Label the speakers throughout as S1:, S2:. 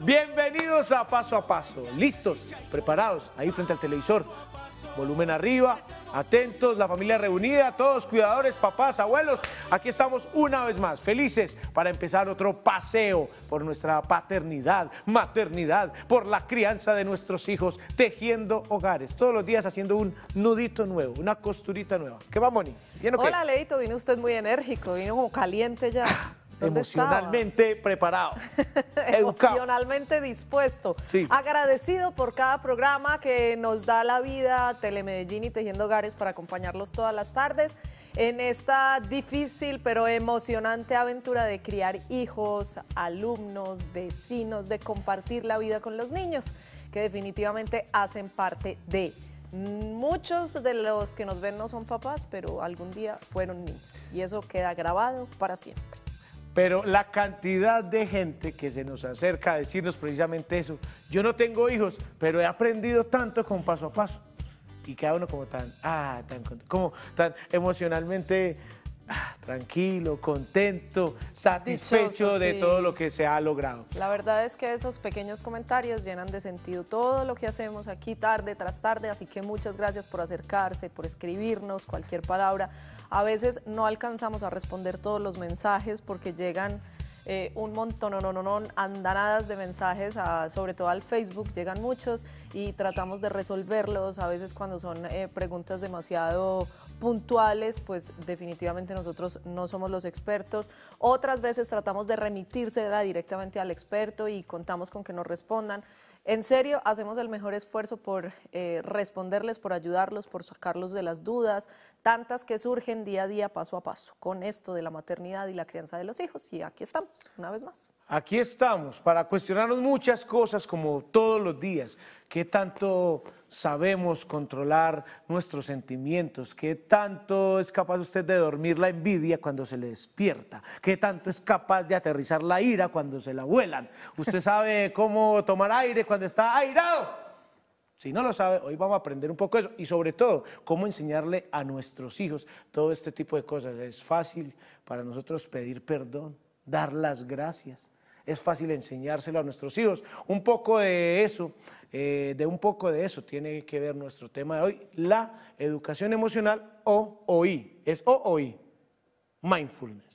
S1: Bienvenidos a Paso a Paso. Listos, preparados, ahí frente al televisor. Volumen arriba, atentos, la familia reunida, todos cuidadores, papás, abuelos. Aquí estamos una vez más, felices para empezar otro paseo por nuestra paternidad, maternidad, por la crianza de nuestros hijos, tejiendo hogares, todos los días haciendo un nudito nuevo, una costurita nueva. ¿Qué va, Moni? Hola,
S2: Leito, vino usted muy enérgico, vino como caliente ya.
S1: Emocionalmente preparado.
S2: Emocionalmente dispuesto. Agradecido por cada programa que nos da la vida Telemedellín y Tejiendo Hogares para acompañarlos todas las tardes en esta difícil pero emocionante aventura de criar hijos, alumnos, vecinos, de compartir la vida con los niños, que definitivamente hacen parte de. Muchos de los que nos ven no son papás, pero algún día fueron niños y eso queda grabado para siempre
S1: pero la cantidad de gente que se nos acerca a decirnos precisamente eso, yo no tengo hijos, pero he aprendido tanto con paso a paso. Y cada uno como tan, ah, como tan emocionalmente ah, tranquilo, contento, satisfecho de todo lo que se ha logrado.
S2: La verdad es que esos pequeños comentarios llenan de sentido todo lo que hacemos aquí tarde tras tarde, así que muchas gracias por acercarse, por escribirnos cualquier palabra a veces no alcanzamos a responder todos los mensajes porque llegan eh, un montón, no, no, no, andanadas de mensajes, sobre todo al Facebook, llegan muchos y tratamos de resolverlos. A veces cuando son eh, preguntas demasiado puntuales, pues definitivamente nosotros no somos los expertos. Otras veces tratamos de remitirse directamente al experto y contamos con que nos respondan. En serio, hacemos el mejor esfuerzo por eh, responderles, por ayudarlos, por sacarlos de las dudas, tantas que surgen día a día, paso a paso, con esto de la maternidad y la crianza de los hijos. Y aquí estamos, una vez más.
S1: Aquí estamos para cuestionarnos muchas cosas como todos los días. ¿Qué tanto sabemos controlar nuestros sentimientos? ¿Qué tanto es capaz usted de dormir la envidia cuando se le despierta? ¿Qué tanto es capaz de aterrizar la ira cuando se la vuelan? ¿Usted sabe cómo tomar aire cuando está airado? Si no lo sabe, hoy vamos a aprender un poco eso y sobre todo cómo enseñarle a nuestros hijos todo este tipo de cosas. Es fácil para nosotros pedir perdón, dar las gracias es fácil enseñárselo a nuestros hijos. Un poco de eso, eh, de un poco de eso tiene que ver nuestro tema de hoy, la educación emocional o OI, es OOI, mindfulness.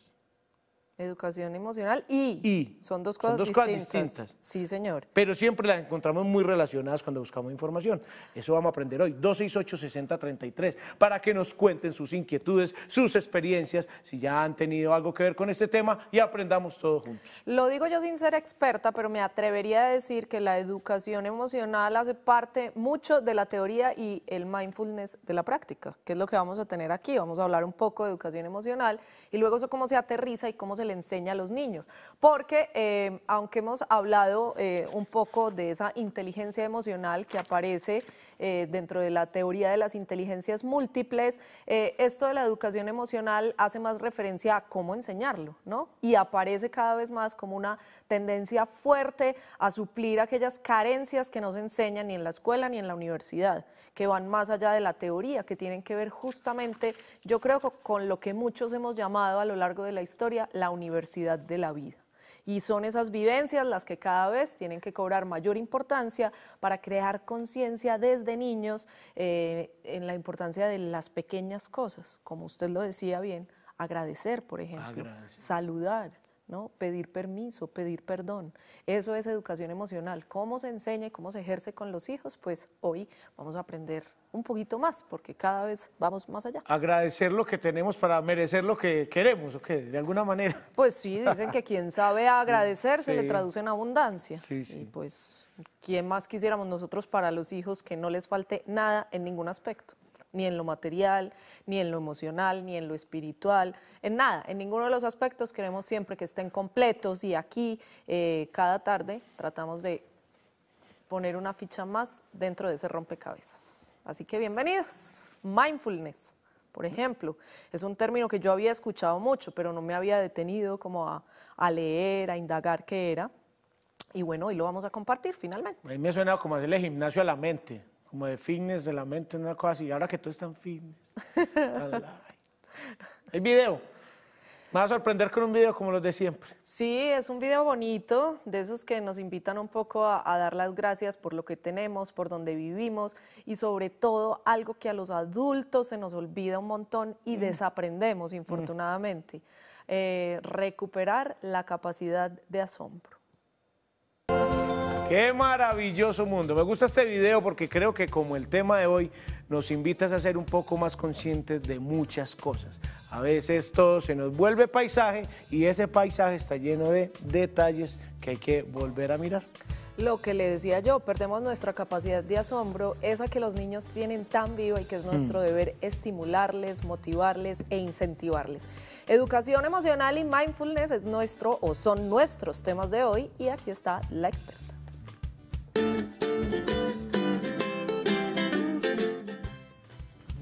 S2: Educación emocional
S1: y, son dos cosas, distintas.
S2: Sí, señor.
S1: Pero siempre las encontramos muy relacionadas cuando buscamos información. Eso vamos a aprender hoy, 268-6033, para que nos cuenten sus inquietudes, sus experiencias, si ya han tenido algo que ver con este tema y aprendamos todos juntos.
S2: Lo digo yo sin ser experta, pero me atrevería a decir que la educación emocional hace parte mucho de la teoría y el mindfulness de la práctica, que es lo que vamos a tener aquí. Vamos a hablar un poco de educación emocional y luego eso cómo se aterriza y cómo se le enseña a los niños. Porque eh, aunque hemos hablado eh, un poco de esa inteligencia emocional que aparece eh, dentro de la teoría de las inteligencias múltiples, eh, esto de la educación emocional hace más referencia a cómo enseñarlo, ¿no? Y aparece cada vez más como una tendencia fuerte a suplir aquellas carencias que no se enseñan ni en la escuela ni en la universidad, que van más allá de la teoría, que tienen que ver justamente, yo creo, con lo que muchos hemos llamado a lo largo de la historia la universidad de la vida. Y son esas vivencias las que cada vez tienen que cobrar mayor importancia para crear conciencia desde niños eh, en la importancia de las pequeñas cosas, como usted lo decía bien, agradecer, por ejemplo, saludar. ¿no? Pedir permiso, pedir perdón. Eso es educación emocional. ¿Cómo se enseña y cómo se ejerce con los hijos? Pues hoy vamos a aprender un poquito más, porque cada vez vamos más allá.
S1: Agradecer lo que tenemos para merecer lo que queremos, ¿o qué? De alguna manera.
S2: Pues sí, dicen que quien sabe agradecer se le traduce en abundancia.
S1: Sí, sí. Y pues,
S2: ¿quién más quisiéramos nosotros para los hijos que no les falte nada en ningún aspecto? ni en lo material, ni en lo emocional, ni en lo espiritual, en nada, en ninguno de los aspectos queremos siempre que estén completos y aquí eh, cada tarde tratamos de poner una ficha más dentro de ese rompecabezas. Así que bienvenidos. Mindfulness, por ejemplo, es un término que yo había escuchado mucho, pero no me había detenido como a, leer, a indagar qué era. Y bueno, hoy lo vamos a compartir finalmente.
S1: A mí me suena como hacerle gimnasio a la mente como de fitness de la mente, una cosa así. Ahora que tú estás en fitness, El video. Me va a sorprender con un video como los de siempre.
S2: Sí, es un video bonito, de esos que nos invitan un poco a, dar las gracias por lo que tenemos, por donde vivimos y sobre todo algo que a los adultos se nos olvida un montón y desaprendemos, infortunadamente, eh, recuperar la capacidad de asombro.
S1: Qué maravilloso mundo. Me gusta este video porque creo que como el tema de hoy nos invitas a ser un poco más conscientes de muchas cosas. A veces todo se nos vuelve paisaje y ese paisaje está lleno de detalles que hay que volver a mirar.
S2: Lo que le decía yo, perdemos nuestra capacidad de asombro, esa que los niños tienen tan viva y que es nuestro hmm. deber estimularles, motivarles e incentivarles. Educación emocional y mindfulness es nuestro o son nuestros temas de hoy y aquí está la experta.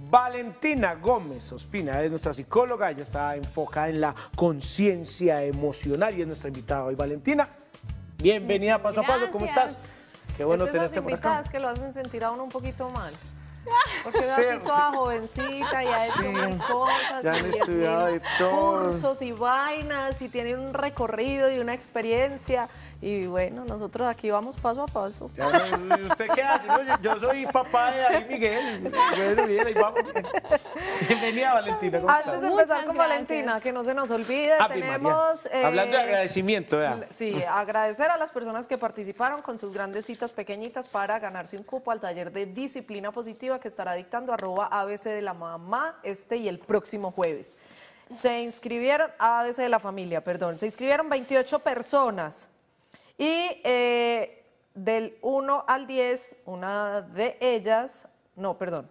S1: Valentina Gómez Ospina es nuestra psicóloga, ella está enfocada en la conciencia emocional y es nuestra invitada hoy. Valentina, bienvenida paso a paso, ¿cómo estás? Qué bueno tenerte por acá. invitadas
S2: que lo hacen sentir a uno un poquito mal. Porque es así toda jovencita, y ha hecho muchas cosas. Ya han estudiado de todo. Cursos y vainas, y tienen un recorrido y una experiencia. Y bueno, nosotros aquí vamos paso a paso.
S1: ¿Usted qué hace? yo soy papá de ahí Miguel. Bueno, Bienvenida, Valentina. Antes de empezar
S2: con Valentina, que no se nos olvide, tenemos... Eh, Hablando de agradecimiento,
S1: ¿verdad? Sí,
S2: agradecer a las personas que participaron con sus grandes citas pequeñitas para ganarse un cupo al taller de disciplina positiva que estará dictando arroba ABC de la mamá este y el próximo jueves. Se inscribieron, ABC de la familia, perdón, se inscribieron 28 personas y eh, del 1 al 10, una de ellas, no, perdón,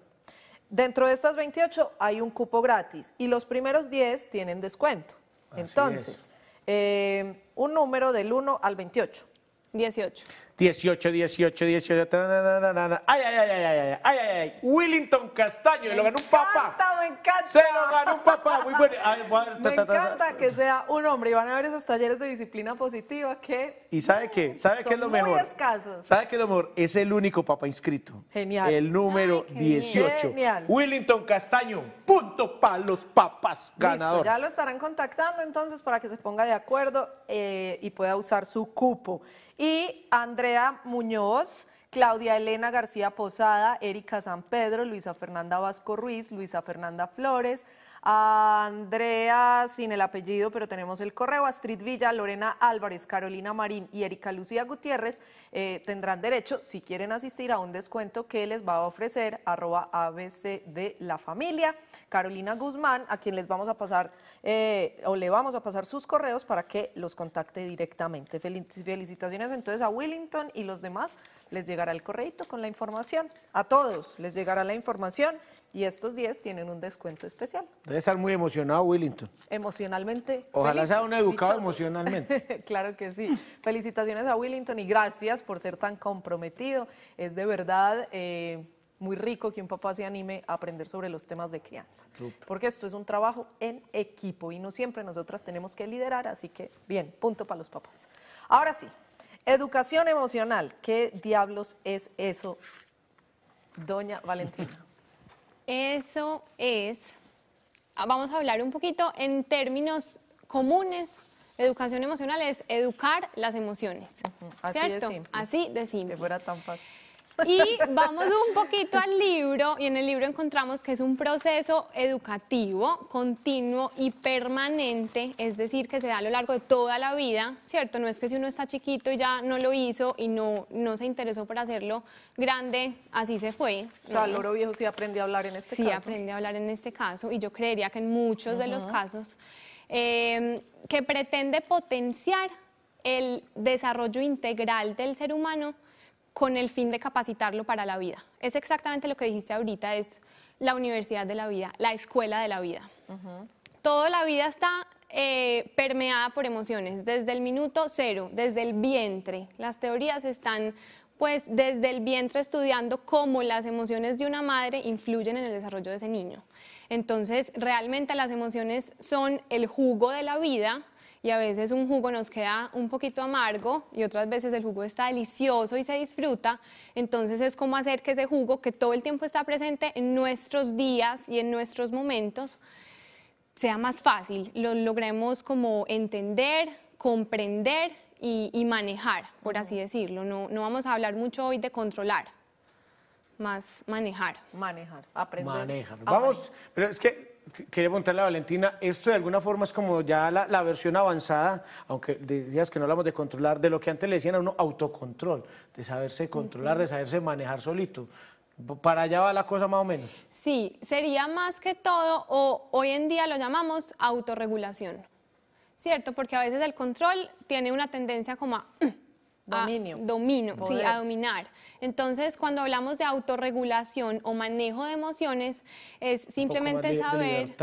S2: dentro de estas 28 hay un cupo gratis y los primeros 10 tienen descuento. Entonces, eh, un número del 1 al 28. 18.
S1: 18, 18, 18. ay, ay, ay, ay, ay, ay, ay, ay, ay. Willington Castaño, me lo ganó un papá. Me encanta, Se lo ganó un papá. Muy bueno. me encanta que
S2: sea un hombre. Y van a ver esos talleres de disciplina positiva que.
S1: ¿Y sabe qué? ¿Sabe qué es lo mejor? Escasos. ¿Sabe qué es lo mejor? Es el único papá inscrito. Genial. El número 18. Genial. Willington Castaño, punto para los papás. Ganador. Listo, ya
S2: lo estarán contactando entonces para que se ponga de acuerdo eh, y pueda usar su cupo y Andrea Muñoz. Claudia Elena García Posada, Erika San Pedro, Luisa Fernanda Vasco Ruiz, Luisa Fernanda Flores, Andrea sin el apellido, pero tenemos el correo, Astrid Villa, Lorena Álvarez, Carolina Marín y Erika Lucía Gutiérrez eh, tendrán derecho, si quieren asistir, a un descuento que les va a ofrecer arroba ABC de la familia. Carolina Guzmán, a quien les vamos a pasar eh, o le vamos a pasar sus correos para que los contacte directamente. Felicitaciones entonces a Willington y los demás. Les llegará el correito con la información. A todos les llegará la información y estos 10 tienen un descuento especial.
S1: Debe estar muy emocionado, Willington.
S2: Emocionalmente. Ojalá sea un educado emocionalmente. claro que sí. Felicitaciones a Willington y gracias por ser tan comprometido. Es de verdad eh, muy rico que un papá se anime a aprender sobre los temas de crianza. Porque esto es un trabajo en equipo y no siempre nosotras tenemos que liderar, así que bien, punto para los papás. Ahora sí, educación emocional. ¿Qué diablos es eso, doña Valentina?
S3: Eso es. Ah, vamos a hablar un poquito en términos comunes. Educación emocional es educar las emociones. Así de simple. Así de simple. fuera tan fácil. Y vamos un poquito al libro y en el libro encontramos que es un proceso educativo, continuo y permanente, es decir, que se da a lo largo de toda la vida, ¿cierto? No es que si uno está chiquito y ya no lo hizo y no, no se interesó por hacerlo grande, así se fue. O loro viejo sí aprende a hablar en este caso. Sí aprende a hablar en este caso y yo creería que en muchos de los casos em, que pretende potenciar el desarrollo integral del ser humano con el fin de capacitarlo para la vida. Es exactamente lo que dijiste ahorita, es la universidad de la vida, la escuela de la vida. Toda la vida está eh, permeada por emociones, desde el minuto cero, desde el vientre. Las teorías están pues desde el vientre estudiando cómo las emociones de una madre influyen en el desarrollo de ese niño. Entonces, realmente las emociones son el jugo de la vida y a veces un jugo nos queda un poquito amargo y otras veces el jugo está delicioso y se disfruta, entonces es como hacer que ese jugo que todo el tiempo está presente en nuestros días y en nuestros momentos sea más fácil, lo logremos como entender, comprender y, manejar, por así decirlo. No, no vamos a hablar mucho hoy de controlar, más manejar. Manejar, aprender. Manejar.
S1: Vamos, pero es que quería preguntarle a Valentina, esto de alguna forma es como ya la, versión avanzada, aunque decías que no hablamos de controlar, de lo que antes le decían a uno autocontrol, de saberse controlar, de saberse manejar solito. ¿Para allá va la cosa más o menos?
S3: Sí, sería más que todo, o hoy en día lo llamamos autorregulación, ¿cierto? Porque a veces el control tiene una tendencia como a Dominio. A domino, sí, a dominar. Entonces, cuando hablamos de autorregulación o manejo de emociones, es simplemente saber...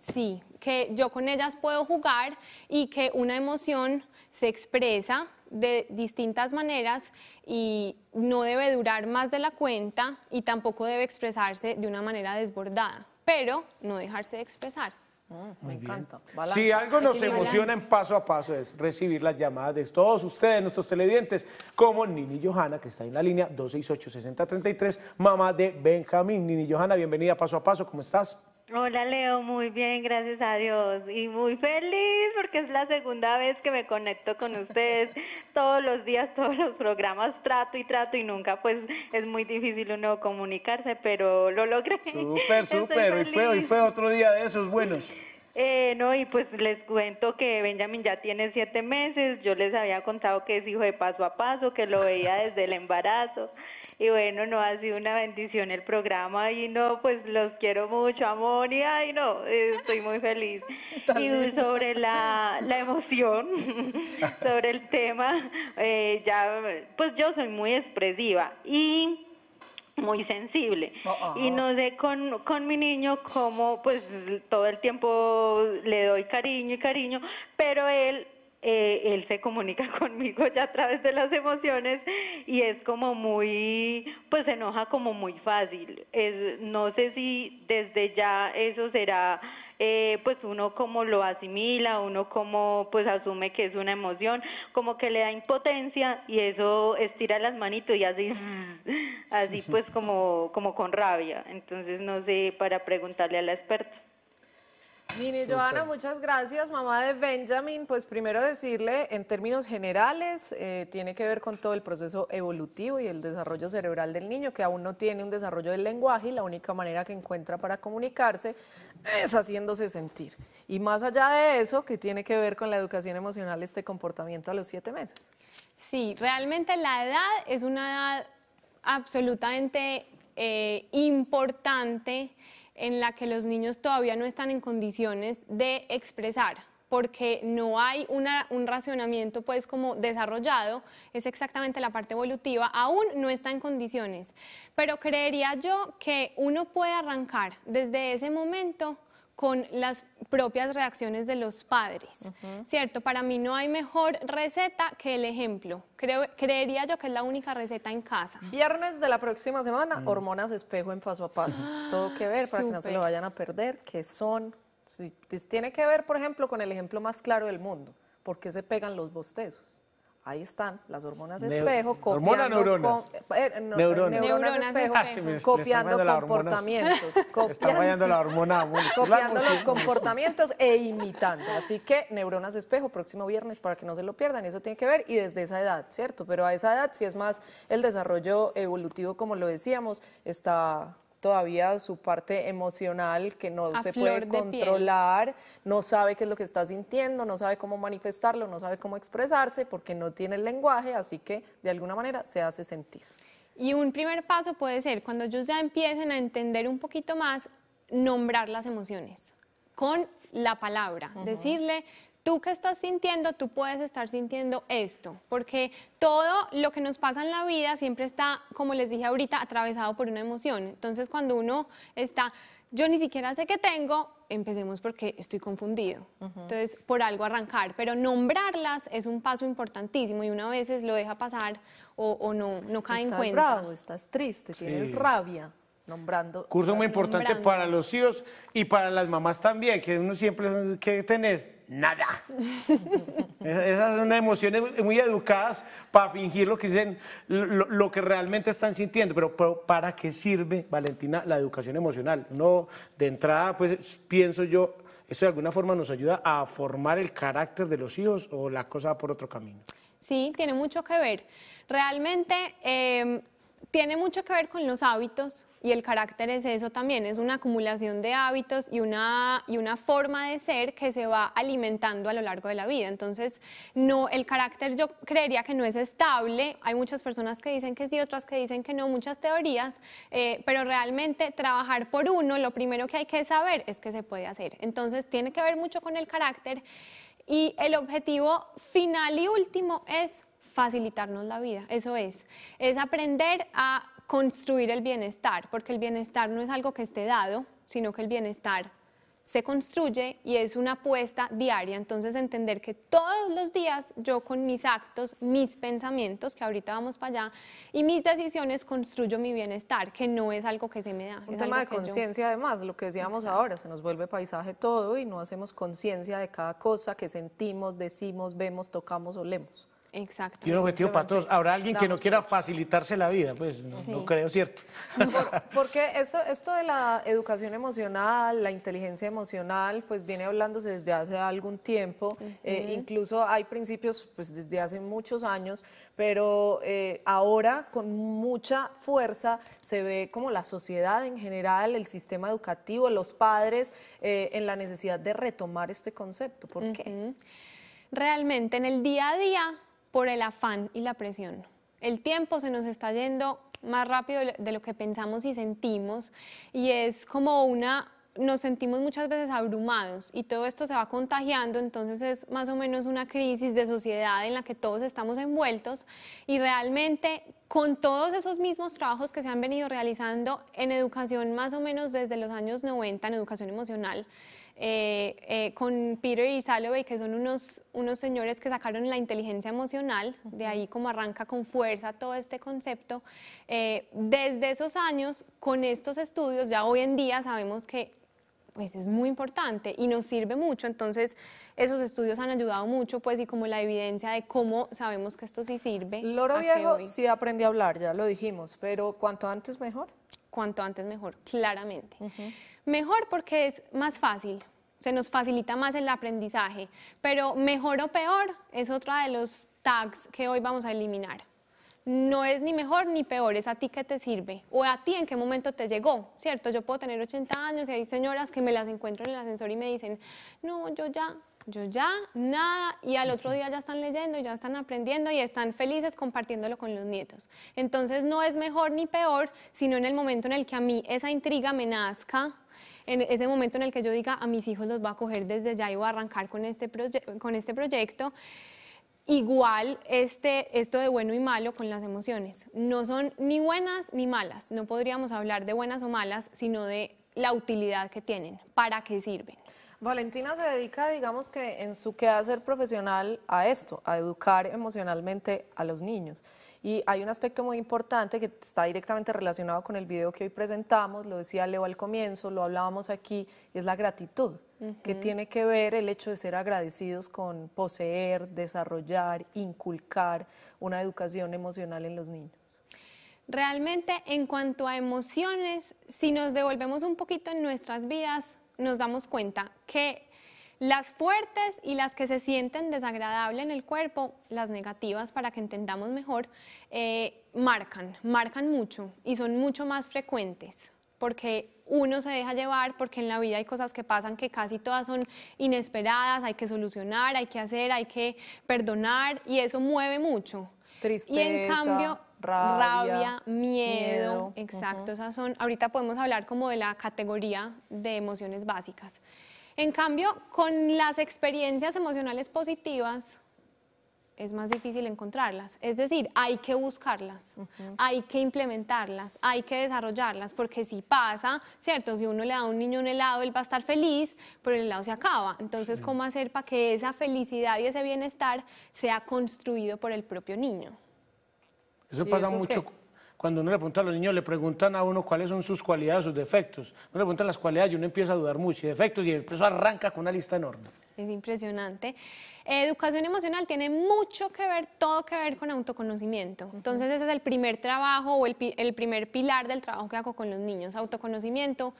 S3: sí, que yo con ellas puedo jugar y que una emoción se expresa de distintas maneras y no debe durar más de la cuenta y tampoco debe expresarse de una manera desbordada, pero no dejarse de expresar. Mm,
S1: me bien. encanta. Si algo nos emociona en paso a paso es recibir las llamadas de todos ustedes, nuestros televidentes, como Nini Johanna, que está en la línea 268-6033, mamá de Benjamín. Nini Johanna, bienvenida a paso a paso, ¿cómo estás?
S4: Hola Leo, muy bien, gracias a Dios. Y muy feliz porque es la segunda vez que me conecto con ustedes. todos los días, todos los programas trato y trato y nunca pues es muy difícil uno comunicarse, pero lo logré.
S1: Súper, súper. y fue, y otro día de esos buenos.
S4: Eh, no, y pues les cuento que Benjamin ya tiene siete meses, yo les había contado que es hijo de paso a paso, que lo veía desde el embarazo. Y bueno, no, ha sido una bendición el programa y no, pues los quiero mucho, amor, y ay, no, estoy muy feliz. Y sobre la, emoción, sobre el tema, eh, ya, pues yo soy muy expresiva y muy sensible. Ah. Y no sé con, con mi niño cómo, pues todo el tiempo le doy cariño y cariño, pero él eh, él se comunica conmigo ya a través de las emociones y es como muy, pues se enoja como muy fácil. Es, no sé si desde ya eso será, eh, pues uno como lo asimila, uno como pues asume que es una emoción, como que le da impotencia y eso estira las manitos y así, mm. así pues como, como con rabia. Entonces no sé, para preguntarle a la experta.
S2: Nini, Joana, muchas gracias, mamá de Benjamin. Pues primero decirle, en términos generales, eh, tiene que ver con todo el proceso evolutivo y el desarrollo cerebral del niño, que aún no tiene un desarrollo del lenguaje y la única manera que encuentra para comunicarse es haciéndose sentir. Y más allá de eso, que tiene que ver con la educación
S3: emocional, este comportamiento a los siete meses. Sí, realmente la edad es una edad absolutamente eh, importante en la que los niños todavía no están en condiciones de expresar porque no hay un racionamiento pues como desarrollado, es exactamente la parte evolutiva, aún no está en condiciones. Pero creería yo que uno puede arrancar desde ese momento con las propias reacciones de los padres, ¿cierto? Para mí no hay mejor receta que el ejemplo. creería yo que es la única receta en casa. Viernes de la próxima semana, mm.
S2: hormonas espejo en paso a paso. Todo que ver para que no se lo vayan a perder, que son, tiene que ver, por ejemplo, con el ejemplo más claro del mundo, porque se pegan los bostezos ahí están las hormonas espejo, copiando neuronas. espejo, ah, copiando comportamientos, copiando, está fallando la
S1: hormona copiando los
S2: comportamientos e imitando. Así que neuronas espejo próximo viernes para que no se lo pierdan, eso tiene que ver y desde esa edad, cierto, pero a esa edad si es más el desarrollo evolutivo como lo decíamos, está todavía su parte emocional que no se puede controlar, no sabe qué es lo que está sintiendo, no sabe cómo manifestarlo, no sabe cómo expresarse porque no tiene el lenguaje, así que de alguna manera se hace sentir.
S3: Y un primer paso puede ser, cuando ellos ya empiecen a entender un poquito más, nombrar las emociones con la palabra, decirle, tú que estás sintiendo, tú puedes estar sintiendo esto, porque todo lo que nos pasa en la vida siempre está, como les dije ahorita, atravesado por una emoción. Entonces, cuando uno está, yo ni siquiera sé qué tengo, empecemos porque estoy confundido. Entonces, por algo arrancar, pero nombrarlas es un paso importantísimo y una vez lo deja pasar o, no, no cae en cuenta. Estás bravo, estás
S2: triste, tienes rabia nombrando. Curso muy importante para
S1: los hijos y para las mamás también, que uno siempre tiene que tener nada. Esas son emociones muy educadas para fingir lo que dicen, lo, que realmente están sintiendo. Pero, ¿para qué sirve, Valentina, la educación emocional? No, de entrada, pues pienso yo, ¿esto de alguna forma nos ayuda a formar el carácter de los hijos o la cosa va por otro camino?
S3: Sí, tiene mucho que ver. Realmente em, tiene mucho que ver con los hábitos, y el carácter es eso también, es una acumulación de hábitos y una, y una forma de ser que se va alimentando a lo largo de la vida. Entonces, no, el carácter yo creería que no es estable. Hay muchas personas que dicen que sí, otras que dicen que no, muchas teorías, eh, pero realmente trabajar por uno, lo primero que hay que saber es que se puede hacer. Entonces, tiene que ver mucho con el carácter y el objetivo final y último es facilitarnos la vida, eso es, es aprender a construir el bienestar, porque el bienestar no es algo que esté dado, sino que el bienestar se construye y es una apuesta diaria. Entonces entender que todos los días yo con mis actos, mis pensamientos, que ahorita vamos para allá, y mis decisiones construyo mi bienestar, que no es algo que se me da. Un tema de conciencia
S2: además, lo que decíamos ahora, se nos vuelve paisaje todo y no hacemos conciencia de cada cosa que sentimos, decimos, vemos, tocamos, olemos. Exacto. Y un objetivo para todos.
S1: Habrá alguien que no quiera facilitarse la vida, pues no, creo, ¿cierto?
S2: porque esto, esto de la educación emocional, la inteligencia emocional, pues viene hablándose desde hace algún tiempo. Eh, incluso hay principios pues desde hace muchos años, pero eh, ahora con mucha fuerza se ve como la sociedad en general, el sistema educativo, los
S3: padres, eh, en la necesidad de retomar este concepto. ¿Por qué? Realmente en el día a día por el afán y la presión. El tiempo se nos está yendo más rápido de lo que pensamos y sentimos y es como una nos sentimos muchas veces abrumados y todo esto se va contagiando, entonces es más o menos una crisis de sociedad en la que todos estamos envueltos y realmente con todos esos mismos trabajos que se han venido realizando en educación más o menos desde los años 90 en educación emocional, eh, eh, con Peter y Salovey, que son unos, unos señores que sacaron la inteligencia emocional, de ahí como arranca con fuerza todo este concepto. Eh, desde esos años, con estos estudios, ya hoy en día sabemos que pues es muy importante y nos sirve mucho, entonces esos estudios han ayudado mucho, pues, y como la evidencia de cómo sabemos que esto sí sirve. Loro Viejo sí aprendí a hablar, ya lo dijimos, pero cuanto antes mejor. Cuanto antes mejor, claramente. Mejor porque es más fácil, se nos facilita más el aprendizaje, pero mejor o peor es otra de los tags que hoy vamos a eliminar. No es ni mejor ni peor, es a ti que te sirve o a ti en qué momento te llegó, ¿cierto? Yo puedo tener 80 años y hay señoras que me las encuentro en el ascensor y me dicen, no, yo ya yo ya, nada, y al otro día ya están leyendo, ya están aprendiendo y están felices compartiéndolo con los nietos. Entonces no es mejor ni peor, sino en el momento en el que a mí esa intriga me nazca, en ese momento en el que yo diga a mis hijos los voy a coger desde ya y voy a arrancar con este, este proyecto. Igual este, esto de bueno y malo con las emociones. No son ni buenas ni malas. No podríamos hablar de buenas o malas, sino de la utilidad que tienen, para qué sirven. Valentina se dedica, digamos que en su quehacer profesional
S2: a esto, a educar emocionalmente a los niños. Y hay un aspecto muy importante que está directamente relacionado con el video que hoy presentamos, lo decía Leo al comienzo, lo hablábamos aquí, es la gratitud, que tiene que ver el hecho de ser agradecidos con poseer, desarrollar, inculcar una educación emocional en los niños.
S3: Realmente en cuanto a emociones, si nos devolvemos un poquito en nuestras vidas, nos damos cuenta que las fuertes y las que se sienten desagradable en el cuerpo, las negativas para que entendamos mejor, eh, marcan, marcan mucho y son mucho más frecuentes porque uno se deja llevar, porque en la vida hay cosas que pasan que casi todas son inesperadas, hay que solucionar, hay que hacer, hay que perdonar y eso mueve mucho. Tristeza. Y en cambio, rabia, miedo, Exacto, esas son. Ahorita podemos hablar como de la categoría de emociones básicas. En cambio, con las experiencias emocionales positivas es más difícil encontrarlas. Es decir, hay que buscarlas, hay que implementarlas, hay que desarrollarlas, porque si pasa, ¿cierto? Si uno le da a un niño un helado, él va a estar feliz, pero el helado se acaba. Entonces, ¿cómo hacer para que esa felicidad y ese bienestar sea construido por el propio niño?
S1: Eso pasa mucho cuando uno le pregunta a los niños, le preguntan a uno cuáles son sus cualidades, sus defectos. Uno le preguntan las cualidades y uno empieza a dudar mucho y defectos y eso arranca con una lista enorme.
S3: Es impresionante. Educación emocional tiene mucho que ver, todo que ver con autoconocimiento. Entonces ese es el primer trabajo o el, el primer pilar del trabajo que hago con los niños, autoconocimiento.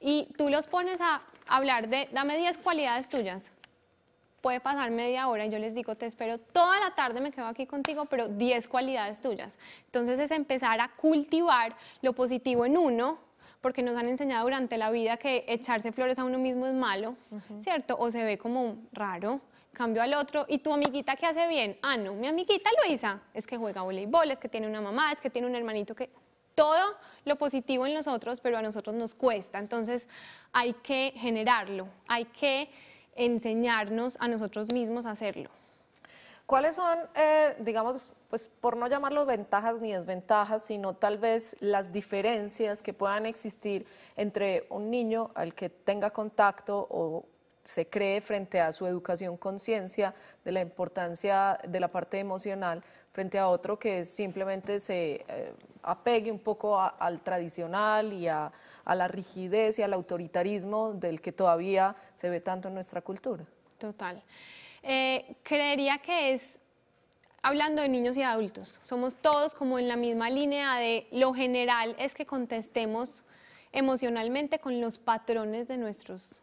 S3: Y tú los pones a hablar de, dame 10 cualidades tuyas puede pasar media hora y yo les digo, te espero toda la tarde, me quedo aquí contigo, pero 10 cualidades tuyas. Entonces es empezar a cultivar lo positivo en uno, porque nos han enseñado durante la vida que echarse flores a uno mismo es malo, ¿cierto? O se ve como raro, cambio al otro, y tu amiguita que hace bien, ah, no, mi amiguita Luisa es que juega voleibol, es que tiene una mamá, es que tiene un hermanito que... Todo lo positivo en nosotros, pero a nosotros nos cuesta, entonces hay que generarlo, hay que enseñarnos a nosotros mismos a hacerlo. ¿Cuáles son,
S2: eh, digamos, pues por no llamarlo ventajas ni desventajas, sino tal vez las diferencias que puedan existir entre un niño al que tenga contacto o se cree frente a su educación conciencia de la importancia de la parte emocional frente a otro que simplemente se eh, apegue un poco al tradicional y a a la rigidez y al autoritarismo del que todavía se ve tanto en nuestra cultura.
S3: Total. Eh, creería que es hablando de niños y adultos. Somos todos como en la misma línea de lo general es que contestemos emocionalmente con los patrones de nuestros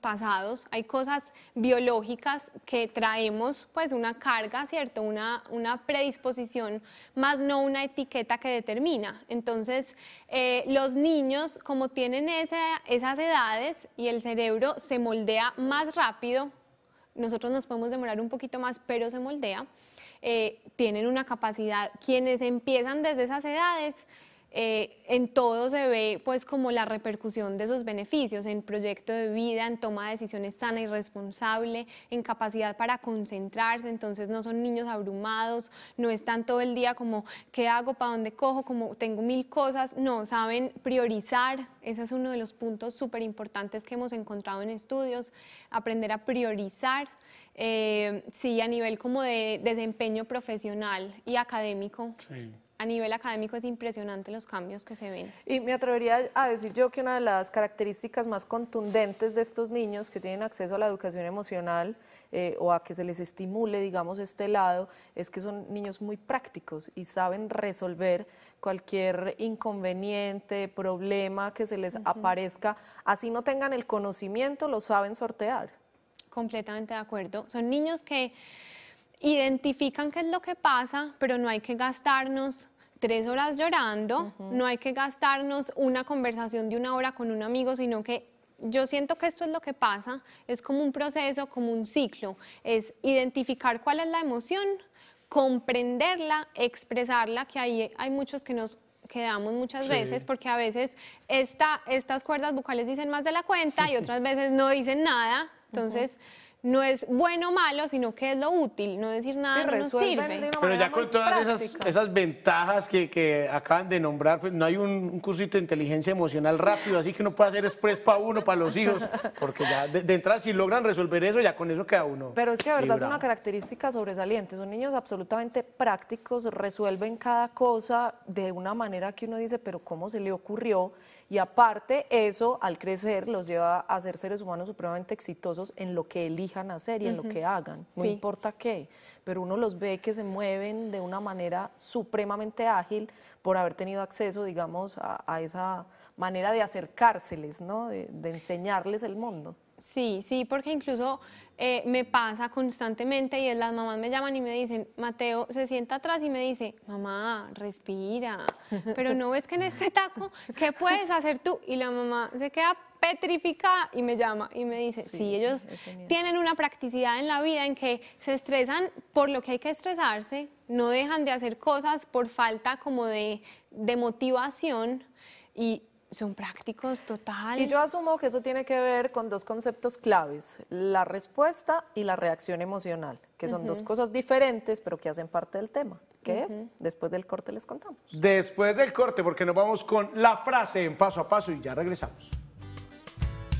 S3: pasados, hay cosas biológicas que traemos pues una carga, ¿cierto? Una, predisposición, más no una etiqueta que determina. Entonces, eh, los niños, como tienen esas edades y el cerebro se moldea más rápido, nosotros nos podemos demorar un poquito más, pero se moldea, eh, tienen una capacidad, quienes empiezan desde esas edades, eh, en todo se ve pues como la repercusión de esos beneficios, en proyecto de vida, en toma de decisiones sana y responsable, en capacidad para concentrarse, entonces no son niños abrumados, no están todo el día como qué hago, para dónde cojo, como tengo mil cosas, no, saben priorizar, ese es uno de los puntos súper importantes que hemos encontrado en estudios, aprender a priorizar. Eh, sí, a nivel como de desempeño profesional y académico. Sí a nivel académico es impresionante los cambios que se ven.
S2: Y me atrevería a decir yo que una de las características más contundentes de estos niños que tienen acceso a la educación emocional eh, o a que se les estimule, digamos, este lado, es que son niños muy prácticos y saben resolver cualquier inconveniente, problema que se les aparezca, así no tengan el
S3: conocimiento, lo saben sortear. Completamente de acuerdo. Son niños que identifican qué es lo que pasa, pero no hay que gastarnos tres horas llorando, no hay que gastarnos una conversación de una hora con un amigo, sino que yo siento que esto es lo que pasa, es como un proceso, como un ciclo, es identificar cuál es la emoción, comprenderla, expresarla, que ahí hay muchos que nos quedamos muchas veces porque a veces estas cuerdas vocales dicen más de la cuenta y otras veces no dicen nada, entonces no es bueno o malo, sino que es lo útil, no decir nada sí, Pero ya con
S1: todas esas, ventajas que, acaban de nombrar, pues, no hay un, cursito de inteligencia emocional rápido, así que uno puede hacer express para uno, para los hijos, porque ya de, entrada si logran resolver eso, ya con eso queda uno. Pero es que de verdad es una
S2: característica sobresaliente, son niños absolutamente prácticos, resuelven cada cosa de una manera que uno dice, pero ¿cómo se le ocurrió? y aparte eso al crecer los lleva a ser seres humanos supremamente exitosos en lo que elijan hacer y en lo que hagan, no importa qué, pero uno los ve que se mueven de una manera supremamente ágil por haber tenido acceso, digamos, a, esa manera de acercárseles, ¿no? de enseñarles
S3: el mundo. Sí, sí, porque incluso eh, me pasa constantemente y es, las mamás me llaman y me dicen, Mateo se sienta atrás y me dice, mamá, respira, pero no ves que en este taco, ¿qué puedes hacer tú? Y la mamá se queda petrificada y me llama y me dice, sí, ellos tienen una practicidad en la vida en que se estresan por lo que hay que estresarse, no dejan de hacer cosas por falta como de, de motivación y son prácticos total. Y yo
S2: asumo que eso tiene que ver con dos conceptos claves, la respuesta y la reacción emocional, que son dos cosas diferentes, pero que hacen parte del tema. ¿Qué es? Después del corte les
S5: contamos.
S1: Después del corte, porque nos vamos con la frase en paso a paso y ya regresamos.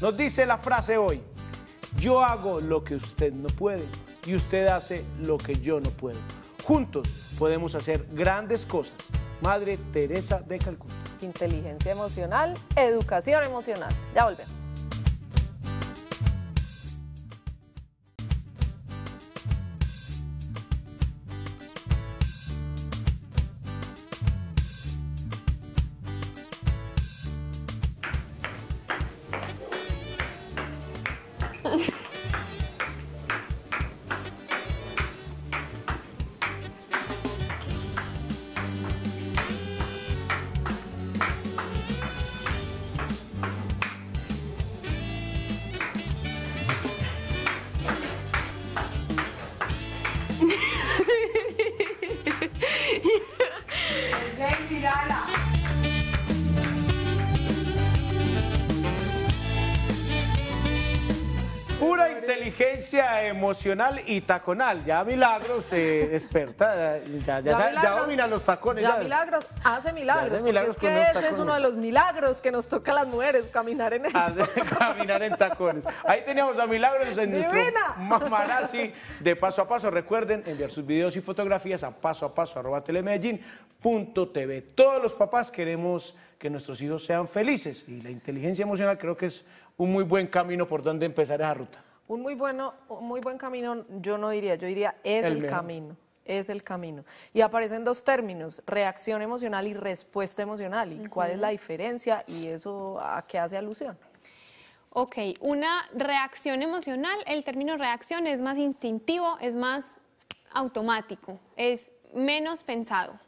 S1: Nos dice la frase hoy, yo hago lo que usted no puede y usted hace lo que yo no puedo. Juntos podemos hacer grandes cosas. Madre Teresa de Calcuta
S2: inteligencia emocional, educación emocional. Ya volvemos.
S1: emocional y taconal. Ya Milagros eh, se ya, domina los tacones. Ya, Milagros
S2: hace milagros. es que ese es uno de los milagros que nos toca a las mujeres, caminar en ah,
S1: eso. caminar en tacones. Ahí teníamos a Milagros en nuestro mamarazzi de paso a paso. Recuerden enviar sus videos y fotografías a paso a paso arroba Todos los papás queremos que nuestros hijos sean felices y la inteligencia emocional creo que es un muy buen camino por donde empezar esa ruta.
S2: Un muy, bueno, muy buen camino, yo no diría, yo diría es el, camino, es el camino. Y aparecen dos términos, reacción emocional y respuesta
S3: emocional. ¿Y cuál es la
S2: diferencia y eso a qué hace alusión?
S3: Ok, una reacción emocional, el término reacción es más instintivo, es más automático, es menos pensado.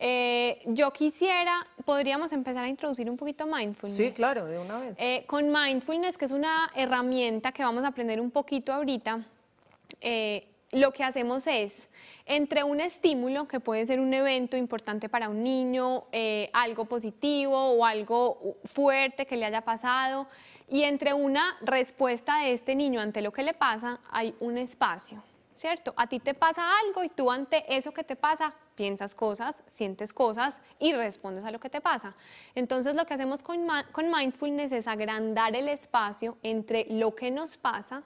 S3: Eh, yo quisiera, podríamos empezar a introducir un poquito mindfulness. Sí, claro, de una vez. Eh, con mindfulness, que es una herramienta que vamos a aprender un poquito ahorita, eh, lo que hacemos es, entre un estímulo, que puede ser un evento importante para un niño, algo positivo o algo fuerte que le haya pasado, y entre una respuesta de este niño ante lo que le pasa, hay un espacio. ¿cierto? A ti te pasa algo y tú ante eso que te pasa piensas cosas, sientes cosas y respondes a lo que te pasa. Entonces lo que hacemos con, con mindfulness es agrandar el espacio entre lo que nos pasa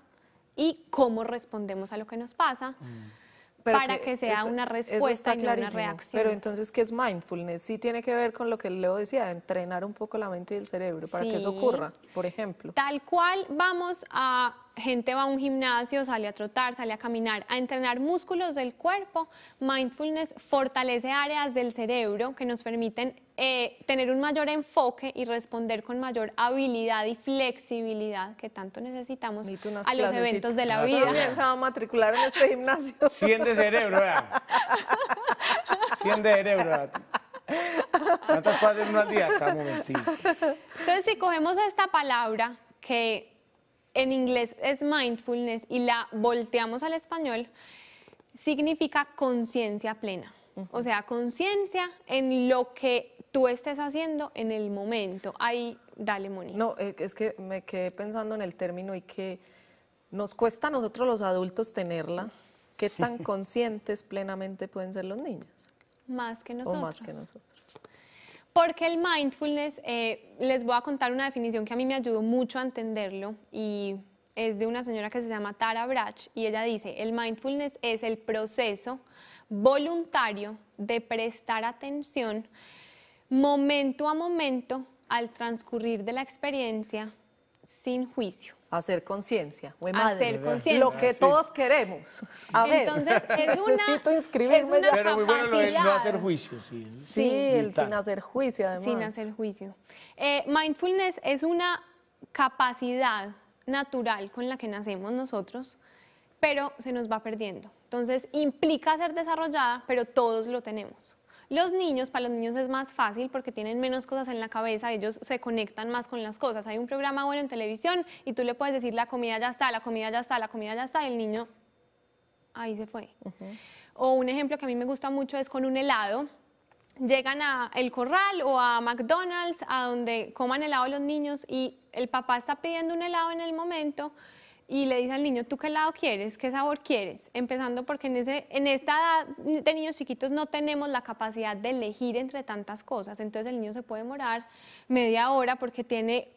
S3: y cómo respondemos a lo que nos pasa. Mm. para que, sea una respuesta y no una reacción. Pero
S2: entonces, ¿qué es mindfulness? Sí tiene que ver con lo que Leo decía, entrenar un poco la mente y el cerebro para que eso ocurra, por ejemplo.
S3: Tal cual vamos a gente va a un gimnasio, sale a trotar, sale a caminar, a entrenar músculos del cuerpo, mindfulness fortalece áreas del cerebro que nos permiten eh, tener un mayor enfoque y responder con mayor habilidad y flexibilidad que tanto necesitamos a los eventos de la vida. También se va a matricular en este gimnasio. 100 de cerebro,
S1: ¿verdad? 100 de cerebro. ¿verdad? ¿Cuántas puedes de uno día? Entonces,
S3: si cogemos esta palabra que en inglés es mindfulness y la volteamos al español, significa conciencia plena. O sea, conciencia en lo que tú estés haciendo en el momento. Ahí, dale, Moni. No, eh, es que me quedé pensando
S2: en el término y que nos cuesta a nosotros los adultos tenerla. ¿Qué tan conscientes plenamente pueden ser los niños?
S3: Más que nosotros. O más que nosotros. Porque el mindfulness, eh, les voy a contar una definición que a mí me ayudó mucho a entenderlo y es de una señora que se llama Tara Brach y ella dice, el mindfulness es el proceso voluntario de prestar atención momento a momento al transcurrir de la experiencia sin juicio.
S2: Hacer conciencia, Hacer conciencia. Lo que todos
S3: queremos.
S2: A ver. Entonces,
S1: es una. Necesito inscribirme. Pero muy bueno lo de no hacer juicio, sí. Sí, el sin hacer
S3: juicio, además. Sin hacer juicio. Eh, mindfulness es una capacidad natural con la que nacemos nosotros, pero se nos va perdiendo. Entonces, implica ser desarrollada, pero todos lo tenemos. Los niños, para los niños es más fácil porque tienen menos cosas en la cabeza, ellos se conectan más con las cosas. Hay un programa bueno en televisión y tú le puedes decir la comida ya está, la comida ya está, la comida ya está, y el niño ahí se fue. O un ejemplo que a mí me gusta mucho es con un helado. Llegan a El Corral o a McDonald's, a donde coman helado los niños y el papá está pidiendo un helado en el momento y le dice al niño, ¿tú qué lado quieres? ¿Qué sabor quieres? Empezando porque en, ese, en esta edad de niños chiquitos no tenemos la capacidad de elegir entre tantas cosas. Entonces el niño se puede demorar media hora porque tiene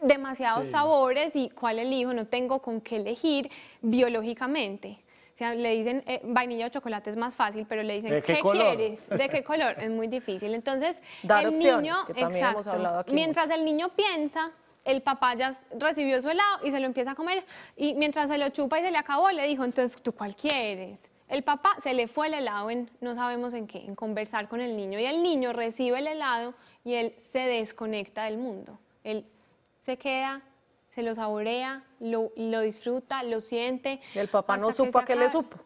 S3: demasiados sabores y cuál elijo, no tengo con qué elegir biológicamente. O sea, le dicen eh, vainilla o chocolate es más fácil, pero le dicen, qué, quieres? ¿De qué color? es muy difícil. Entonces, el niño, que exacto, aquí mientras el niño piensa, el papá ya recibió su helado y se lo empieza a comer y mientras se lo chupa y se le acabó, le dijo, entonces, ¿tú cuál quieres? El papá se le fue el helado en, no sabemos en qué, en conversar con el niño. Y el niño recibe el helado y él se desconecta del mundo. Él se queda, se lo saborea, lo, disfruta, lo siente. El papá no supo que a qué le supo.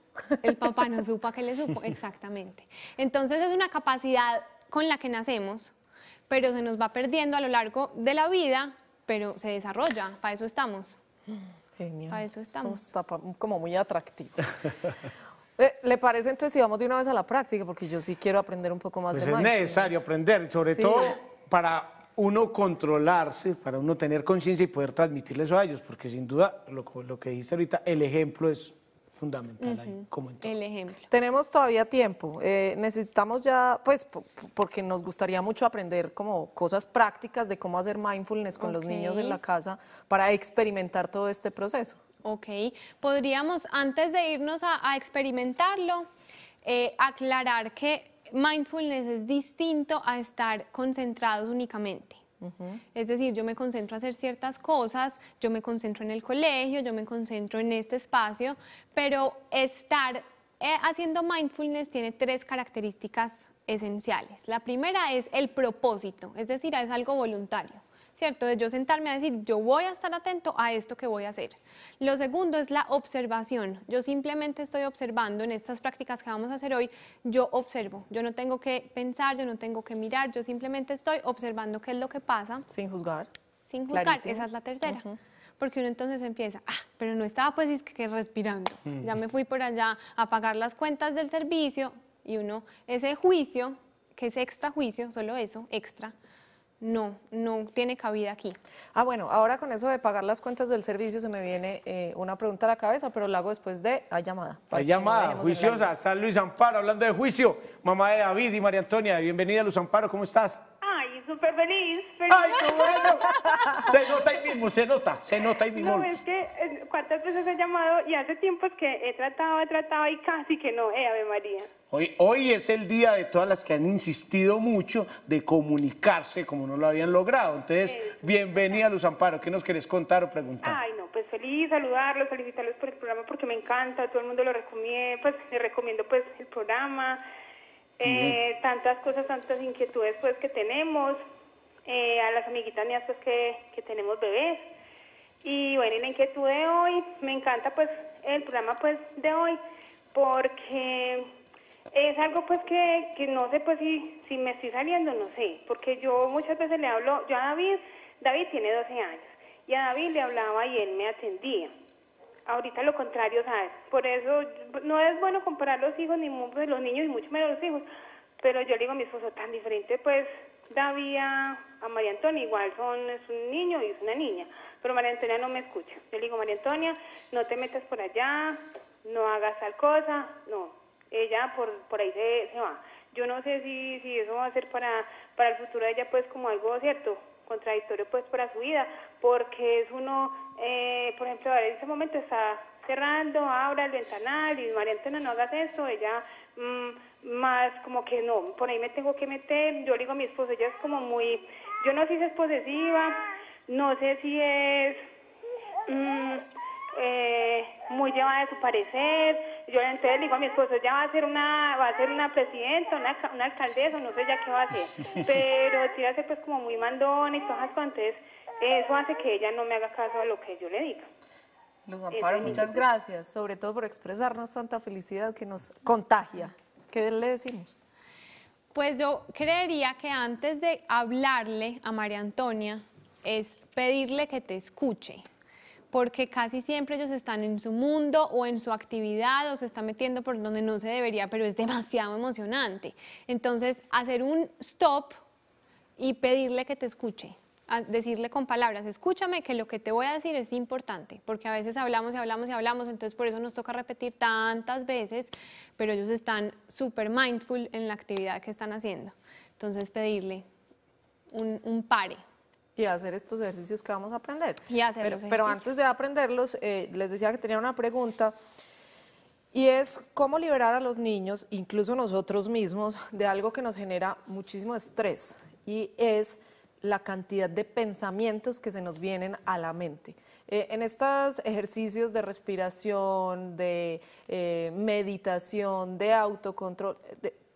S3: El papá no supo a qué le supo, exactamente. Entonces es una capacidad con la que nacemos, pero se nos va perdiendo a lo largo de la vida pero se desarrolla, para eso estamos.
S2: Genial. Para eso estamos. está como muy atractivo. Eh, ¿Le parece entonces si vamos de una vez a la práctica? Porque yo sí quiero aprender un poco más de pues de
S1: Es necesario aprender, sobre todo para uno controlarse, para uno tener conciencia y poder transmitirle eso a ellos, porque sin duda, lo, lo que dijiste ahorita, el ejemplo es fundamental ahí, como
S3: El
S2: ejemplo. Tenemos todavía tiempo. Eh, necesitamos ya, pues, porque nos gustaría mucho aprender como cosas prácticas de cómo hacer mindfulness con los niños en la casa para experimentar
S3: todo este proceso. Ok, podríamos, antes de irnos a, experimentarlo, eh, aclarar que mindfulness es distinto a estar concentrados únicamente. Es decir, yo me concentro a hacer ciertas cosas, yo me concentro en el colegio, yo me concentro en este espacio, pero estar eh, haciendo mindfulness tiene tres características esenciales. La primera es el propósito, es decir, es algo voluntario. ¿cierto? De yo sentarme a decir, yo voy a estar atento a esto que voy a hacer. Lo segundo es la observación. Yo simplemente estoy observando en estas prácticas que vamos a hacer hoy, yo observo. Yo no tengo que pensar, yo no tengo que mirar, yo simplemente estoy observando qué es lo que pasa. Sin juzgar. Sin juzgar, esa es la tercera. porque uno entonces empieza, ah, pero no estaba pues es que, respirando, mm. ya me fui por allá a pagar las cuentas del servicio y uno, ese juicio, que es extra juicio, solo eso, extra, no, no tiene cabida aquí.
S2: Ah, bueno, ahora con eso de pagar las cuentas del servicio se me viene eh, una pregunta a la cabeza, pero la hago después de la llamada.
S1: La llamada, juiciosa, San Luis Amparo, hablando de juicio, mamá de David y María Antonia, bienvenida Luis Amparo, ¿cómo estás?
S5: súper feliz, bueno!
S1: Se nota ahí mismo, se nota, se nota ahí mismo. No, es
S5: que eh, cuántas veces he llamado y hace tiempo es que he tratado, he tratado y casi que no, eh, Ave María.
S1: Hoy, hoy es el día de todas las que han insistido mucho de comunicarse como no lo habían logrado. Entonces, bienvenida Luz Amparo. ¿Qué nos querés contar o preguntar?
S5: Ay, no, pues feliz saludarlos, felicitarlos por el programa porque me encanta, todo el mundo lo recomienda, pues les recomiendo pues el programa. Eh, tantas cosas, tantas inquietudes pues que tenemos, eh, a las amiguitas mías pues que, que tenemos bebés. Y bueno, y la inquietud de hoy, me encanta pues el programa pues de hoy, porque es algo pues que, no sé pues si, si me estoy saliendo, no sé, porque yo muchas veces le hablo, yo a David, David tiene 12 años, y a David le hablaba y él me atendía ahorita lo contrario, ¿sabes? Por eso no es bueno comparar los hijos, ni los niños, y mucho menos los hijos. Pero yo le digo a mi esposo, tan diferente, pues, David a María Antonia, igual son, es un niño y es una niña. Pero María Antonia no me escucha. Yo le digo, María Antonia, no te metas por allá, no hagas tal cosa, no. Ella por, por ahí se, se va. Yo no sé si, si eso va a ser para, para el futuro de ella, pues, como algo cierto, contradictorio, pues, para su vida, porque es uno eh, por ejemplo, en ese momento está cerrando, abre el ventanal y María Antena no hagas eso, ella mm, más como que no, por ahí me tengo que meter, yo le digo a mi esposo, ella es como muy, yo no sé si es posesiva, no sé si es mm, eh, muy llevada de su parecer, yo entonces le digo a mi esposo, ya va a ser una, va a ser una presidenta, una, alcaldesa, no sé ya qué va a hacer, pero si va a ser pues como muy mandona y todas entonces eso hace que ella no me haga caso a lo que yo le diga.
S2: Los Amparo, muchas gracias, sobre todo por expresarnos tanta felicidad que nos contagia.
S3: ¿Qué le decimos? Pues yo creería que antes de hablarle a María Antonia es pedirle que te escuche, porque casi siempre ellos están en su mundo o en su actividad o se están metiendo por donde no se debería, pero es demasiado emocionante. Entonces, hacer un stop y pedirle que te escuche decirle con palabras, escúchame que lo que te voy a decir es importante, porque a veces hablamos y hablamos y hablamos, entonces por eso nos toca repetir tantas veces, pero ellos están súper mindful en la actividad que están haciendo. Entonces pedirle un, pare, y hacer estos ejercicios que vamos a aprender. Y hacer pero, pero antes
S2: de aprenderlos, eh, les decía que tenía una pregunta y es cómo liberar a los niños, incluso nosotros mismos, de algo que nos genera muchísimo estrés y es la cantidad de pensamientos que se nos vienen a la mente. Eh, en estos ejercicios de respiración, de eh, meditación, de autocontrol,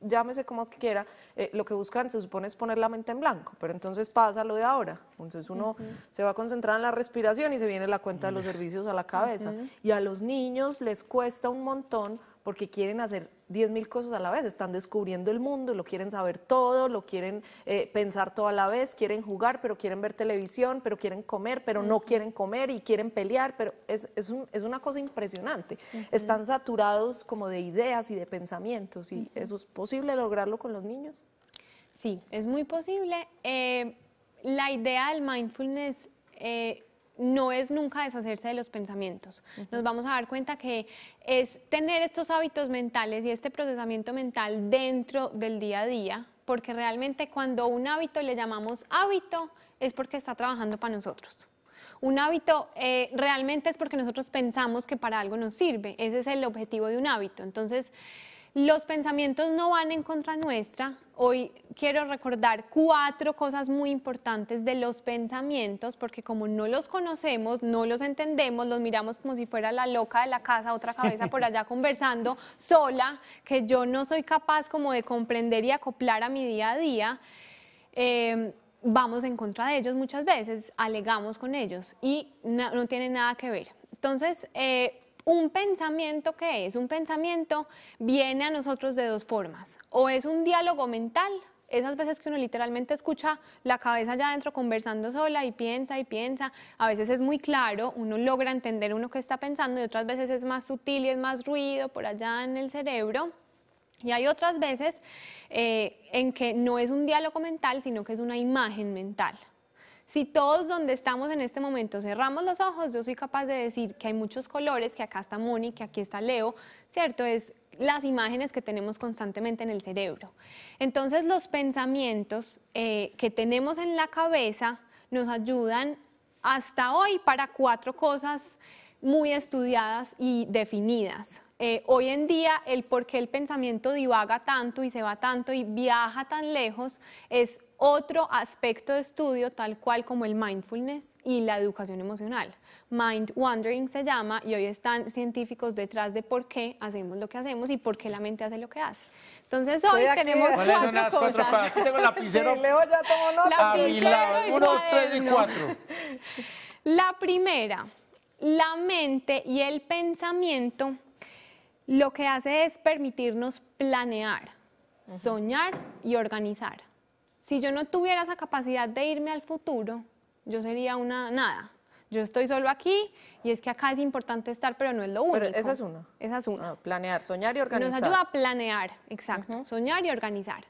S2: llámese como quiera, eh, lo que buscan se supone es poner la mente en blanco, pero entonces pasa lo de ahora. Entonces uno se va a concentrar en la respiración y se viene la cuenta de los mm. servicios a la cabeza. Y a los niños les cuesta un montón porque quieren hacer 10.000 cosas a la vez, están descubriendo el mundo, lo quieren saber todo, lo quieren eh, pensar todo a la vez, quieren jugar, pero quieren ver televisión, pero quieren comer, pero no quieren comer y quieren pelear, pero es, es una cosa impresionante. Están saturados como de ideas y de
S3: pensamientos y eso es posible lograrlo con los niños. Sí, es muy posible. Eh, la idea del mindfulness eh, no es nunca deshacerse de los pensamientos. Nos vamos a dar cuenta que es tener estos hábitos mentales y este procesamiento mental dentro del día a día, porque realmente cuando un hábito le llamamos hábito es porque está trabajando para nosotros. Un hábito eh, realmente es porque nosotros pensamos que para algo nos sirve. Ese es el objetivo de un hábito. Entonces, los pensamientos no van en contra nuestra. Hoy quiero recordar cuatro cosas muy importantes de los pensamientos, porque como no los conocemos, no los entendemos, los miramos como si fuera la loca de la casa, otra cabeza por allá conversando sola, que yo no soy capaz como de comprender y acoplar a mi día a día. Eh, vamos en contra de ellos muchas veces, alegamos con ellos y no, tienen tiene nada que ver. Entonces, eh, un pensamiento que es, un pensamiento viene a nosotros de dos formas, o es un diálogo mental, esas veces que uno literalmente escucha la cabeza allá adentro conversando sola y piensa y piensa, a veces es muy claro, uno logra entender uno que está pensando y otras veces es más sutil y es más ruido por allá en el cerebro. Y hay otras veces eh, en que no es un diálogo mental, sino que es una imagen mental. Si todos donde estamos en este momento cerramos los ojos, yo soy capaz de decir que hay muchos colores, que acá está Moni, que aquí está Leo, ¿cierto? Es las imágenes que tenemos constantemente en el cerebro. Entonces los pensamientos eh, que tenemos en la cabeza nos ayudan hasta hoy para cuatro cosas muy estudiadas y definidas. Eh, hoy en día el por qué el pensamiento divaga tanto y se va tanto y viaja tan lejos es otro aspecto de estudio, tal cual como el mindfulness y la educación emocional. Mind wandering se llama y hoy están científicos detrás de por qué hacemos lo que hacemos y por qué la mente hace lo que hace. Entonces hoy tenemos cuatro cosas. aquí tengo el lapicero. Leo ya nota. Uno,
S1: tres y cuatro.
S3: La primera, la mente y el pensamiento lo que hace es permitirnos planear, soñar y organizar si yo no tuviera esa capacidad de irme al futuro, yo sería una nada. Yo estoy solo aquí y es que acá es importante estar, pero no es lo único. Pero esa es una. Esa es una. Ah, planear, soñar y organizar. Nos ayuda a planear, exacto, soñar y organizar.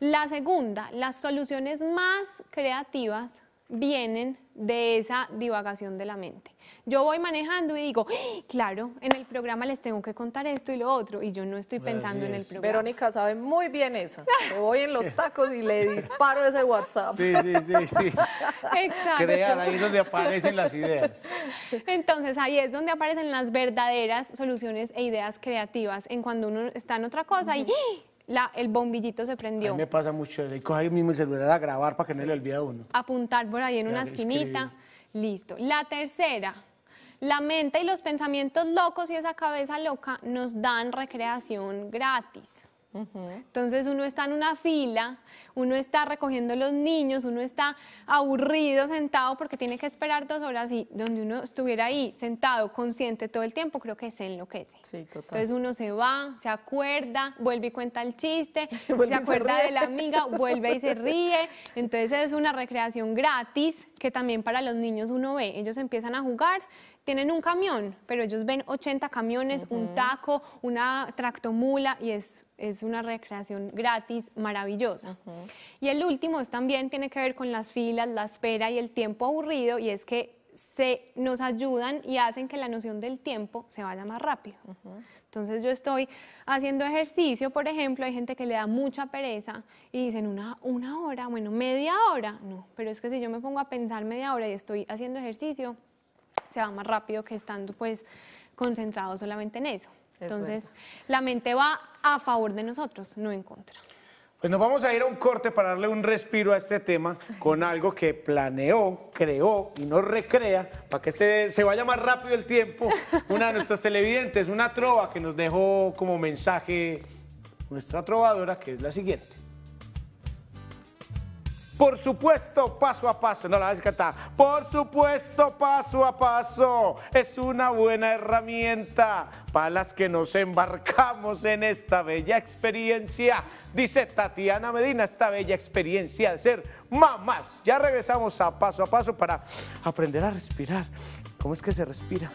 S3: La segunda, las soluciones más creativas vienen de esa divagación de la mente. Yo voy manejando y digo, ¡Ah! claro, en el programa les tengo que contar esto y lo otro, y yo no estoy pensando en el programa. Verónica sabe muy bien eso. voy en los tacos y le disparo ese WhatsApp. Sí, sí, sí. sí. Exacto. Crear, ahí es donde aparecen las ideas. Entonces, ahí es donde aparecen las verdaderas soluciones e ideas creativas en cuando uno está en otra cosa y el bombillito se prendió. me
S1: pasa mucho, y coge ahí mismo el celular a grabar para que no le olvide a uno.
S3: Apuntar por ahí en una esquinita, listo. La tercera, la mente y los pensamientos locos y esa cabeza loca nos dan recreación gratis. Entonces uno está en una fila, uno está recogiendo los niños, uno está aburrido sentado porque tiene que esperar dos horas y donde uno estuviera ahí sentado, consciente todo el tiempo, creo que se enloquece. Entonces uno se va, se acuerda, vuelve y cuenta el chiste, se acuerda de la amiga, vuelve y se ríe. Entonces es una recreación gratis que también para los niños uno ve. Ellos empiezan a jugar tienen un camión, pero ellos ven 80 camiones, un taco, una tractomula y es, es una recreación gratis, maravillosa. Y el último es, también tiene que ver con las filas, la espera y el tiempo aburrido y es que se nos ayudan y hacen que la noción del tiempo se vaya más rápido. Entonces yo estoy haciendo ejercicio, por ejemplo, hay gente que le da mucha pereza y dicen una, una hora, bueno, media hora. No, pero es que si yo me pongo a pensar media hora y estoy haciendo ejercicio, va más rápido que estando pues concentrado solamente en eso. Entonces, la mente va a favor de nosotros, no en contra.
S1: Pues nos vamos a ir a un corte para darle un respiro a este tema con algo que planeó, creó y nos recrea para que se vaya más rápido el tiempo. Una de nuestras televidentes, una trova que nos dejó como mensaje nuestra trovadora, que es la siguiente. Por supuesto, paso a paso, no la vas a Por supuesto, paso a paso, es una buena herramienta para las que nos embarcamos en esta bella experiencia. Dice Tatiana Medina, esta bella experiencia de ser mamás. Ya regresamos a paso a paso para aprender a respirar. ¿Cómo es que se respira?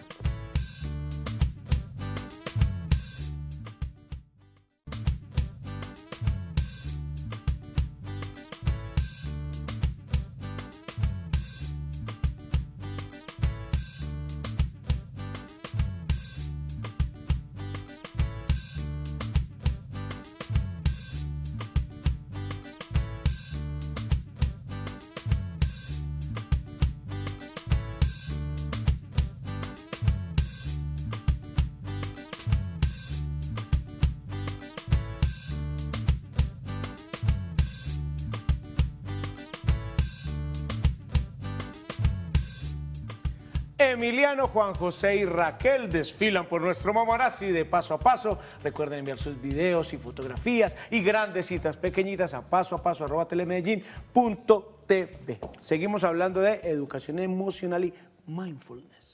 S1: Juan José y Raquel desfilan por nuestro y de paso a paso. Recuerden enviar sus videos y fotografías y grandes citas pequeñitas a paso a paso arroba telemedellín.tv. Seguimos hablando de educación emocional y mindfulness.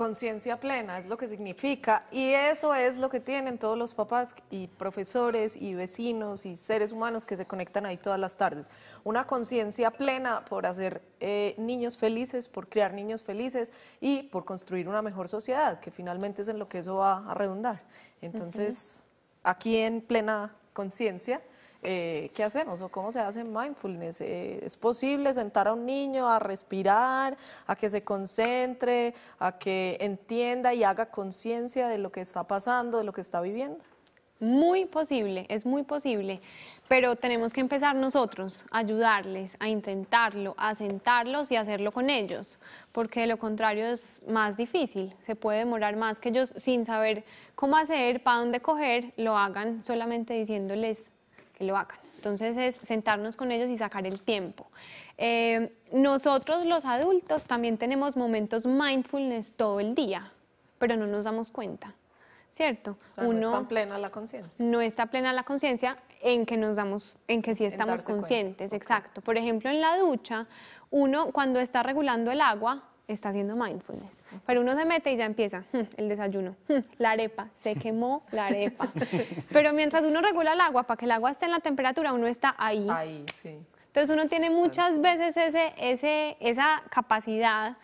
S2: Conciencia plena es lo que significa y eso es lo que tienen todos los papás y profesores y vecinos y seres humanos que se conectan ahí todas las tardes. Una conciencia plena por hacer eh, niños felices, por crear niños felices y por construir una mejor sociedad, que finalmente es en lo que eso va a redundar. Entonces, aquí en plena conciencia eh, ¿qué hacemos o cómo se hace mindfulness? Eh, ¿Es posible sentar a un niño a respirar, a que se concentre, a que
S3: entienda y haga conciencia de lo que está pasando, de lo que está viviendo? Muy posible, es muy posible, pero tenemos que empezar nosotros, a ayudarles, a intentarlo, a sentarlos y hacerlo con ellos, porque de lo contrario es más difícil, se puede demorar más que ellos sin saber cómo hacer, para dónde coger, lo hagan solamente diciéndoles lo hagan. Entonces es sentarnos con ellos y sacar el tiempo. Eh, nosotros los adultos también tenemos momentos mindfulness todo el día, pero no nos damos cuenta. ¿cierto? Uno no está plena la conciencia. No está plena la conciencia en que nos damos, en que sí estamos conscientes, exacto. Por ejemplo, en la ducha, uno cuando está regulando el agua, está haciendo mindfulness. Pero uno se mete y ya empieza hmm, el desayuno, hmm, la arepa, se quemó la arepa. Pero mientras uno regula el agua, para que el agua esté en la temperatura, uno está ahí. Ahí, sí. Entonces uno tiene muchas veces ese, ese, esa capacidad,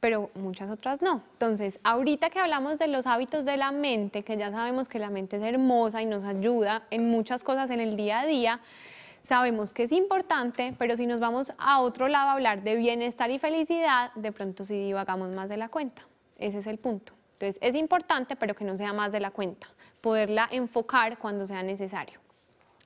S3: pero muchas otras no. Entonces, ahorita que hablamos de los hábitos de la mente, que ya sabemos que la mente es hermosa y nos ayuda en muchas cosas en el día a día, sabemos que es importante, pero si nos vamos a otro lado a hablar de bienestar y felicidad, de pronto sí divagamos más de la cuenta. Ese es el punto. Entonces es importante, pero que no sea más de la cuenta. Poderla enfocar cuando sea necesario.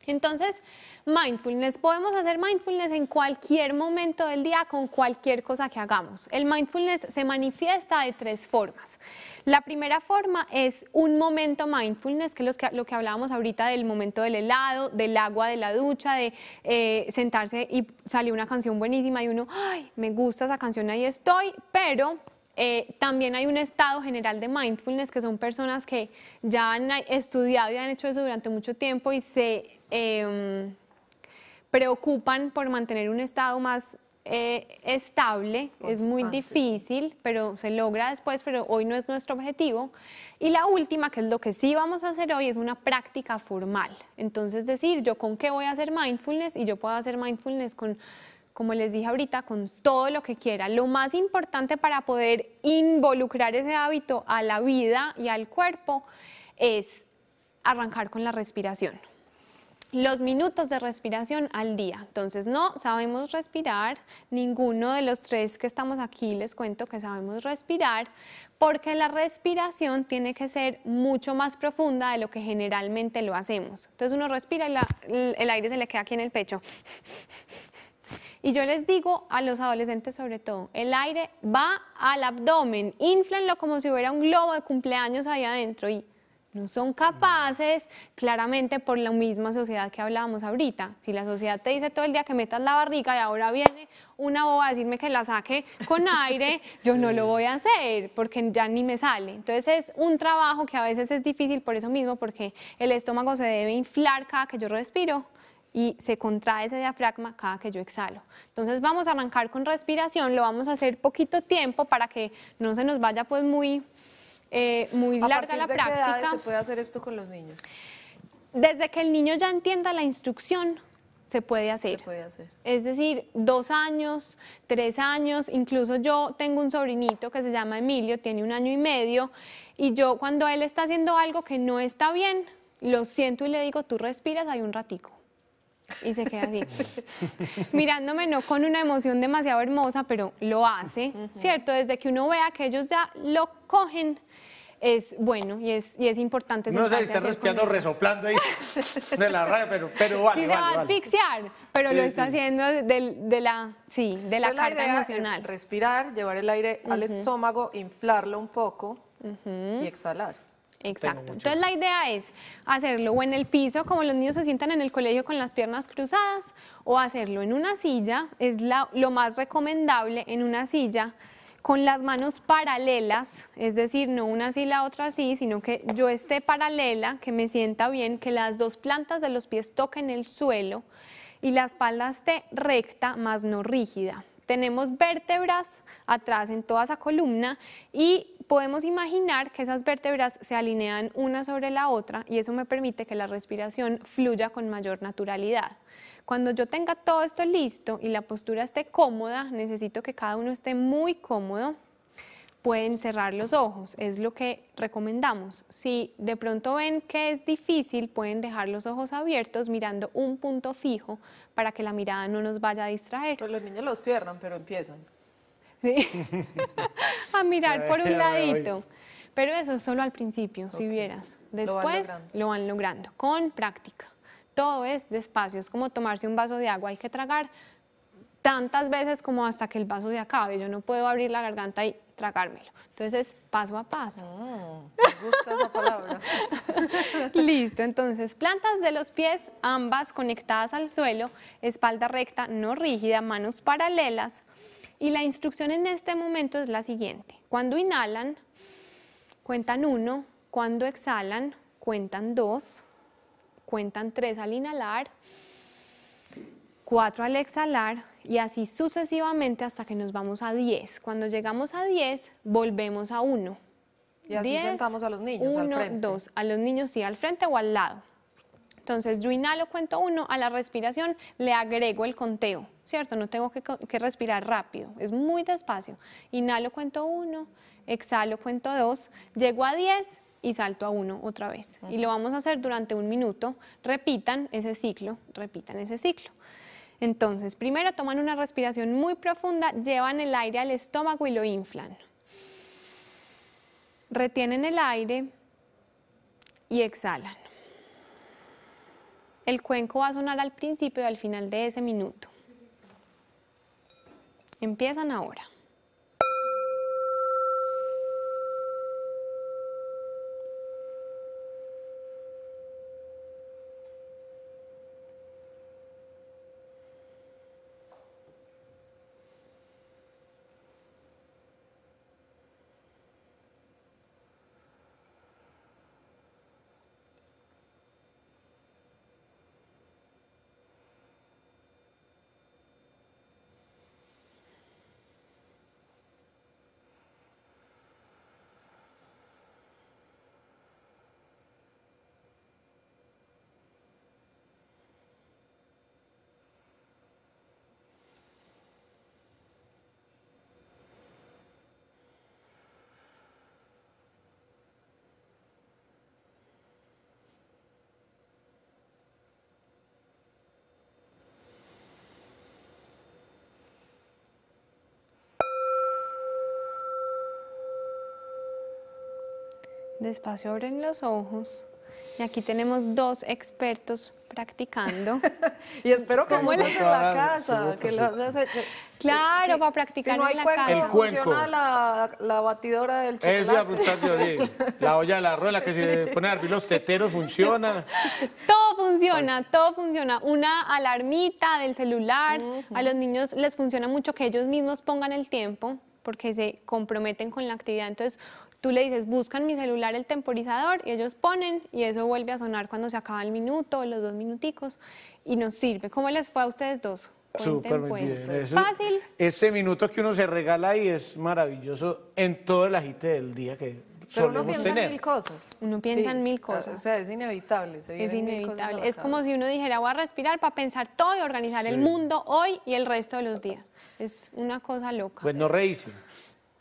S3: Entonces, mindfulness, podemos hacer mindfulness en cualquier momento del día con cualquier cosa que hagamos. El mindfulness se manifiesta de tres formas. La primera forma es un momento mindfulness, que es lo que, hablábamos ahorita del momento del helado, del agua de la ducha, de eh, sentarse y salió una canción buenísima y uno, ay, me gusta esa canción, ahí estoy, pero eh, también hay un estado general de mindfulness, que son personas que ya han estudiado y han hecho eso durante mucho tiempo y se Em, preocupan por mantener un estado más eh, estable, es muy difícil, pero se logra después, pero hoy no es nuestro objetivo. Y la última, que es lo que sí vamos a hacer hoy, es una práctica formal. Entonces, decir, yo con qué voy a hacer mindfulness y yo puedo hacer mindfulness con, como les dije ahorita, con todo lo que quiera. Lo más importante para poder involucrar ese hábito a la vida y al cuerpo es arrancar con la respiración los minutos de respiración al día. Entonces no sabemos respirar, ninguno de los tres que estamos aquí les cuento que sabemos respirar, porque la respiración tiene que ser mucho más profunda de lo que generalmente lo hacemos. Entonces uno respira y el aire se le queda aquí en el pecho. Y yo les digo a los adolescentes sobre todo, el aire va al abdomen, inflenlo como si hubiera un globo de cumpleaños ahí adentro y no son capaces, claramente por la misma sociedad que hablábamos ahorita. Si la sociedad te dice todo el día que metas la barriga y ahora viene una boba a decirme que la saque con aire, yo no lo voy a hacer porque ya ni me sale. Entonces es un trabajo que a veces es difícil por eso mismo, porque el estómago se debe inflar cada que yo respiro y se contrae ese diafragma cada que yo exhalo. Entonces vamos a arrancar con respiración, lo vamos a hacer poquito tiempo para que no se nos vaya pues muy eh, muy larga la de práctica. Qué edad se puede
S2: hacer esto con los niños?
S3: Desde que el niño ya entienda la instrucción, se puede, hacer. se puede hacer. Es decir, dos años, tres años, incluso yo tengo un sobrinito que se llama Emilio, tiene un año y medio, y yo cuando él está haciendo algo que no está bien, lo siento y le digo, tú respiras, ahí un ratico y se queda así, mirándome no con una emoción demasiado hermosa, pero lo hace, ¿cierto? Desde que uno vea que ellos ya lo cogen, es bueno y es, y es importante. No sé si respirando,
S1: resoplando ahí de la raya, pero, pero Sí, se va a
S3: asfixiar, pero lo está haciendo de, la, sí, de la emocional. respirar, llevar el aire al estómago, inflarlo un poco y exhalar. Exacto. Entonces la idea es hacerlo o en el piso, como los niños se sientan en el colegio con las piernas cruzadas, o hacerlo en una silla, es lo más recomendable en una silla, con las manos paralelas, es decir, no una así, la otra así, sino que yo esté paralela, que me sienta bien, que las dos plantas de los pies toquen el suelo y la espalda esté recta, más no rígida. Tenemos vértebras atrás en toda esa columna y podemos imaginar que esas vértebras se alinean una sobre la otra y eso me permite que la respiración fluya con mayor naturalidad. Cuando yo tenga todo esto listo y la postura esté cómoda, necesito que cada uno esté muy cómodo. Pueden cerrar los ojos, es lo que recomendamos. Si de pronto ven que es difícil, pueden dejar los ojos abiertos mirando un punto fijo para que la mirada no nos vaya a distraer. Pero los niños los cierran, pero empiezan. Sí. mirar por un ladito. Pero eso es solo al principio, si vieras. Después lo van, logrando, con práctica. Todo es despacio, es como tomarse un vaso de agua, hay que tragar tantas veces como hasta que el vaso se acabe. Yo no puedo abrir la garganta y tragármelo. Entonces, paso a paso. Mm, gusta palabra. Listo, entonces, plantas de los pies, ambas conectadas al suelo, espalda recta, no rígida, manos paralelas, y la instrucción en este momento es la siguiente. Cuando inhalan, cuentan uno. Cuando exhalan, cuentan dos. Cuentan tres al inhalar. Cuatro al exhalar. Y así sucesivamente hasta que nos vamos a diez. Cuando llegamos a diez volvemos a uno. Y así sentamos a los niños al frente. Dos, a los niños sí, al frente o al lado. Entonces yo inhalo, cuento uno, a la respiración le agrego el conteo, ¿cierto? No tengo que, respirar rápido, es muy despacio. Inhalo, cuento uno, exhalo, cuento dos, llego a diez y salto a uno otra vez. Y lo vamos a hacer durante un minuto, repitan ese ciclo, repitan ese ciclo. Entonces, primero toman una respiración muy profunda, llevan el aire al estómago y lo inflan. Retienen el aire y exhalan. El cuenco va a sonar al principio y al final de ese minuto. Empiezan ahora. Despacio abren los ojos. Y aquí tenemos dos expertos practicando.
S2: y espero que como en la casa, pues
S3: Claro, para practicar la casa. El cuenco. Funciona la, batidora del
S1: chocolate. Es la La olla de la rueda que se pone a hervir los teteros funciona.
S3: Todo funciona, todo funciona. Una alarmita del celular. A los niños les funciona mucho que ellos mismos pongan el tiempo porque se comprometen con la actividad. Entonces, Tú le dices, buscan mi celular el temporizador y ellos ponen y eso vuelve a sonar cuando se acaba el minuto, los dos minuticos y nos sirve. ¿Cómo les fue a ustedes dos? Súper pues. bien. Fácil.
S1: Ese minuto que uno se regala ahí es maravilloso en todo el agite del día que Pero uno piensa en mil
S3: cosas. Uno piensa en mil cosas. O sea, es inevitable. es inevitable. Es como si uno dijera, voy a respirar para pensar todo y organizar el mundo hoy y el resto de los días. Es una cosa loca.
S1: Pues no reísen.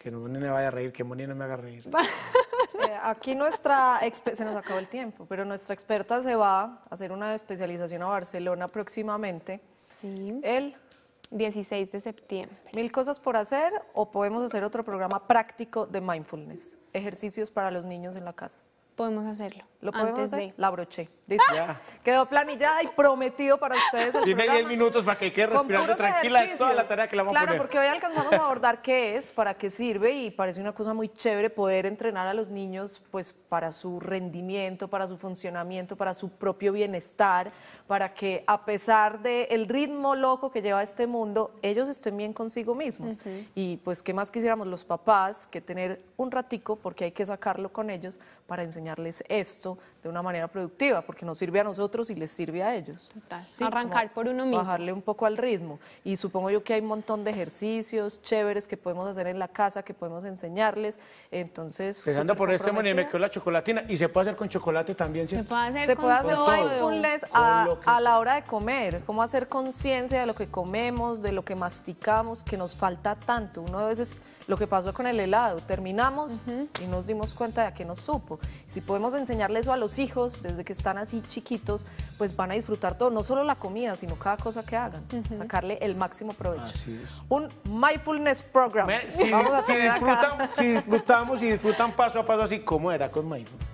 S1: Que Moni me vaya a reír, que Moni no me haga reír.
S2: aquí nuestra, se nos acabó el tiempo, pero nuestra experta se va a hacer una especialización a Barcelona próximamente. Sí. El 16 de septiembre. Mil cosas por hacer o podemos hacer otro programa práctico de mindfulness, ejercicios para los niños en la casa.
S3: Podemos hacerlo. Lo podemos
S2: La broché. Dice, Quedó planillada y prometido para ustedes. El Dime 10
S1: minutos para que quede respirando tranquila de toda la tarea que la vamos a poner. Claro, porque
S2: hoy alcanzamos a abordar qué es, para qué sirve y parece una cosa muy chévere poder entrenar a los niños pues para su rendimiento, para su funcionamiento, para su propio bienestar, para que a pesar del ritmo loco que lleva este mundo, ellos estén bien consigo mismos. Y pues qué más quisiéramos los papás que tener un ratico, porque hay que sacarlo con ellos, para enseñarles esto de una manera productiva, porque nos sirve a nosotros y les sirve a ellos. Total, arrancar por uno mismo. Bajarle un poco al ritmo. Y supongo yo que hay un montón de ejercicios chéveres que podemos hacer en la casa, que podemos enseñarles. Entonces. anda por este money, me
S1: quedó la chocolatina y se puede hacer con chocolate también. Se puede hacer, se con puede hacer mindfulness a,
S2: a la hora de comer, cómo hacer conciencia de lo que comemos, de lo que masticamos, que nos falta tanto. Uno a veces lo que pasó con el helado. Terminamos y nos dimos cuenta de que no supo. Si podemos enseñarle eso a los hijos desde que están así chiquitos, pues van a disfrutar todo, no solo la comida, sino cada cosa que hagan. Sacarle el máximo provecho. Así es. Un mindfulness program. si,
S1: disfrutamos y disfrutan paso a paso así, ¿cómo era con mindfulness?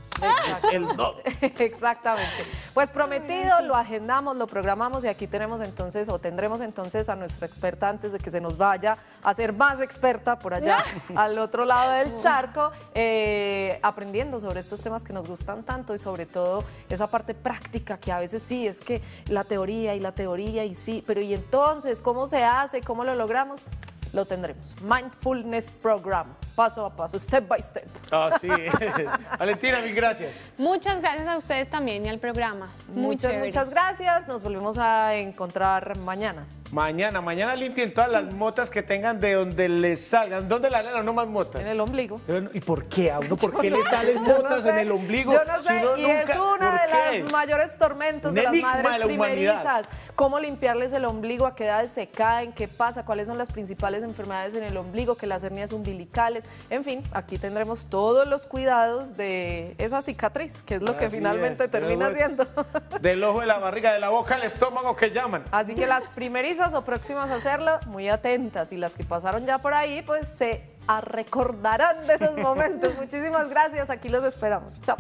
S1: el doble.
S2: Exactamente. Pues prometido, lo agendamos, lo programamos y aquí tenemos entonces, o tendremos entonces a nuestra experta antes de que se nos vaya a ser más experta por allá, al otro lado del charco, eh, aprendiendo sobre estos temas que nos gustan tanto y sobre todo esa parte práctica que a veces sí, es que la teoría y la teoría y sí, pero y entonces, ¿cómo se hace? ¿Cómo lo logramos? lo tendremos. Mindfulness Program, paso a paso, step by step.
S1: Así ah, es. Valentina, mil gracias.
S3: Muchas gracias a ustedes también y al programa. Muchas, muchas gracias. Nos volvemos a encontrar mañana.
S1: Mañana, mañana limpien todas las motas que tengan de donde les salgan. ¿Dónde le la no más motas? En el ombligo. ¿Y por qué a ¿Por qué le salen motas en el ombligo? Yo no sé, es una de los
S2: mayores tormentos de las madres la primerizas cómo limpiarles el ombligo, a qué edades se caen, qué pasa, cuáles son las principales enfermedades en el ombligo, que las hernias umbilicales, en fin, aquí tendremos todos los cuidados de esa cicatriz, que es lo que finalmente termina siendo.
S1: Del ojo, de la barriga, de la boca, el estómago que llaman. Así que las
S2: primerizas o próximas a hacerlo, muy atentas y las que pasaron ya por ahí, pues se recordarán de esos momentos. Muchísimas gracias, aquí los esperamos. Chao.